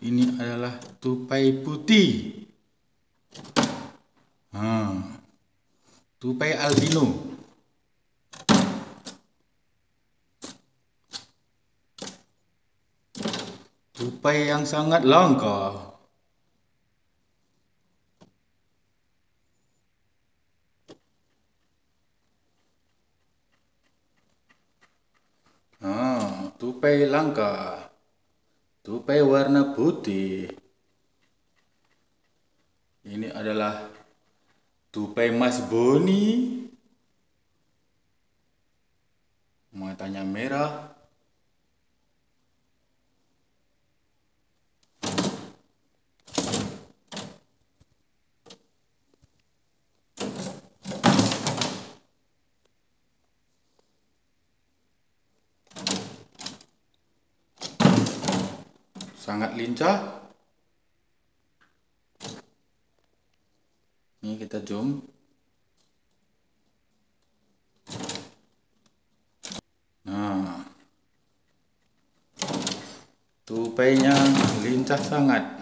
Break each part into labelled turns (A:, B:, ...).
A: ini adalah tupai putih hmm.
B: tupai albino tupai yang sangat langka
A: Ah, tupai langka. Tupai warna putih. Ini adalah tupai Mas Boni.
C: Matanya merah.
D: sangat lincah ini kita zoom nah
E: tupainya lincah sangat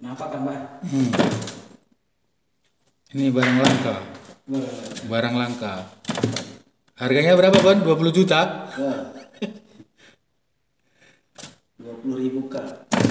F: Kenapa kan Pak? Hmm.
G: Ini barang langka. Barang, barang langka. Harganya berapa Bon? 20 juta?
F: Ya. 20 ribu kak.